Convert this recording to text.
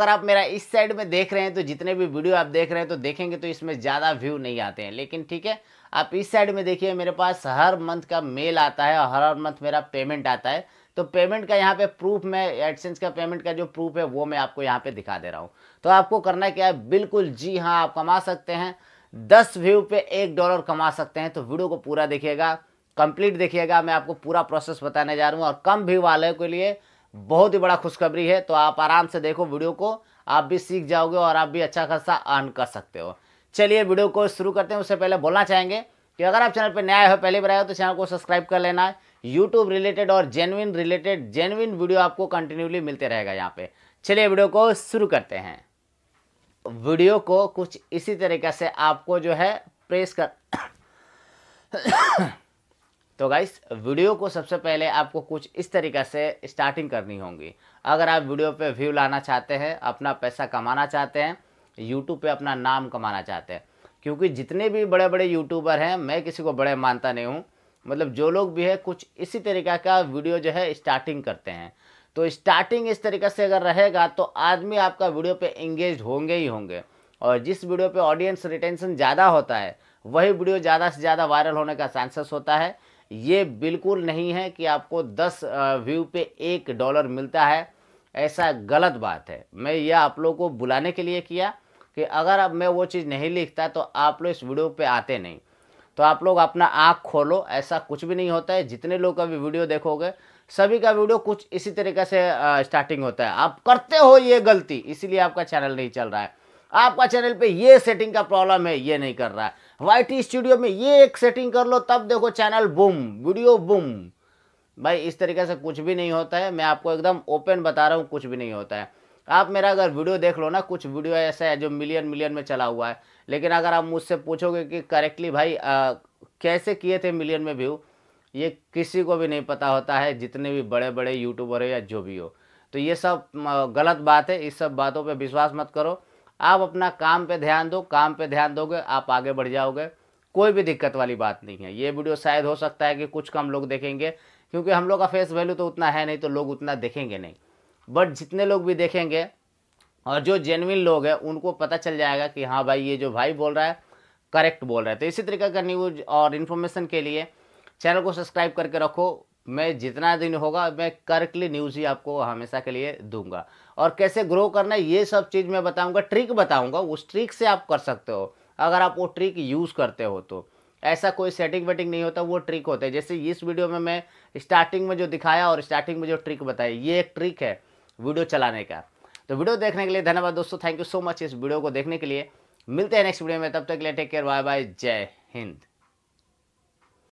अगर आप मेरा इस साइड में देख रहे हैं तो जितने भी वीडियो आप देख रहे हैं तो देखेंगे तो इसमें ज़्यादा व्यू नहीं आते हैं लेकिन ठीक है आप इस साइड में देखिए मेरे पास हर मंथ का मेल आता है और हर हर मंथ मेरा पेमेंट आता है तो पेमेंट का यहाँ पे प्रूफ मैं एडसेंस का पेमेंट का जो प्रूफ है वो मैं आपको यहाँ पे दिखा दे रहा हूँ तो आपको करना क्या है बिल्कुल जी हाँ आप कमा सकते हैं दस व्यू पे एक डॉलर कमा सकते हैं तो वीडियो को पूरा देखिएगा कंप्लीट देखिएगा मैं आपको पूरा प्रोसेस बताने जा रहा हूँ और कम व्यू वाले के लिए बहुत ही बड़ा खुशखबरी है तो आप आराम से देखो वीडियो को आप भी सीख जाओगे और आप भी अच्छा खासा अर्न कर सकते हो चलिए वीडियो को शुरू करते हैं उससे पहले बोलना चाहेंगे कि अगर आप चैनल पर नया हो पहले बार आए हो तो चैनल को सब्सक्राइब कर लेना है यूट्यूब रिलेटेड और जेनविन रिलेटेड जेनविन वीडियो आपको कंटिन्यूली मिलते रहेगा यहाँ पे चलिए वीडियो को शुरू करते हैं वीडियो को कुछ इसी तरीके से आपको जो है प्रेस कर तो गाइस वीडियो को सबसे पहले आपको कुछ इस तरीके से स्टार्टिंग करनी होगी अगर आप वीडियो पे व्यू लाना चाहते हैं अपना पैसा कमाना चाहते हैं यूट्यूब पे अपना नाम कमाना चाहते हैं क्योंकि जितने भी बड़े बड़े यूट्यूबर हैं मैं किसी को बड़े मानता नहीं हूँ मतलब जो लोग भी है कुछ इसी तरीका का वीडियो जो है स्टार्टिंग करते हैं तो स्टार्टिंग इस तरीके से अगर रहेगा तो आदमी आपका वीडियो पर इंगेज होंगे ही होंगे और जिस वीडियो पर ऑडियंस रिटेंशन ज़्यादा होता है वही वीडियो ज़्यादा से ज़्यादा वायरल होने का चांसेस होता है ये बिल्कुल नहीं है कि आपको दस व्यू पे एक डॉलर मिलता है ऐसा गलत बात है मैं यह आप लोगों को बुलाने के लिए किया कि अगर अब मैं वो चीज़ नहीं लिखता तो आप लोग इस वीडियो पे आते नहीं तो आप लोग अपना आँख खोलो ऐसा कुछ भी नहीं होता है जितने लोग का भी वीडियो देखोगे सभी का वीडियो कुछ इसी तरीके से स्टार्टिंग होता है आप करते हो ये गलती इसीलिए आपका चैनल नहीं चल रहा है आपका चैनल पे ये सेटिंग का प्रॉब्लम है ये नहीं कर रहा है वाई स्टूडियो में ये एक सेटिंग कर लो तब देखो चैनल बुम वीडियो बुम भाई इस तरीके से कुछ भी नहीं होता है मैं आपको एकदम ओपन बता रहा हूँ कुछ भी नहीं होता है आप मेरा अगर वीडियो देख लो ना कुछ वीडियो ऐसा है जो मिलियन मिलियन में चला हुआ है लेकिन अगर आप मुझसे पूछोगे कि करेक्टली भाई आ, कैसे किए थे मिलियन में व्यू ये किसी को भी नहीं पता होता है जितने भी बड़े बड़े यूट्यूबर हो या जो भी हो तो ये सब गलत बात है इस सब बातों पर विश्वास मत करो आप अपना काम पे ध्यान दो काम पे ध्यान दोगे आप आगे बढ़ जाओगे कोई भी दिक्कत वाली बात नहीं है ये वीडियो शायद हो सकता है कि कुछ कम लोग देखेंगे क्योंकि हम लोग का फेस वैल्यू तो उतना है नहीं तो लोग उतना देखेंगे नहीं बट जितने लोग भी देखेंगे और जो जेनविन लोग हैं उनको पता चल जाएगा कि हाँ भाई ये जो भाई बोल रहा है करेक्ट बोल रहा है तो इसी तरीके का न्यूज और इन्फॉर्मेशन के लिए चैनल को सब्सक्राइब करके रखो मैं जितना दिन होगा मैं करेक्टली न्यूज़ ही आपको हमेशा के लिए दूंगा और कैसे ग्रो करना है ये सब चीज़ मैं बताऊंगा ट्रिक बताऊंगा उस ट्रिक से आप कर सकते हो अगर आप वो ट्रिक यूज़ करते हो तो ऐसा कोई सेटिंग वेटिंग नहीं होता वो ट्रिक होता है जैसे इस वीडियो में मैं स्टार्टिंग में जो दिखाया और स्टार्टिंग में जो ट्रिक बताई ये एक ट्रिक है वीडियो चलाने का तो वीडियो देखने के लिए धन्यवाद दोस्तों थैंक यू सो मच इस वीडियो को देखने के लिए मिलते हैं नेक्स्ट वीडियो में तब तक के लिए टेक केयर बाय बाय जय हिंद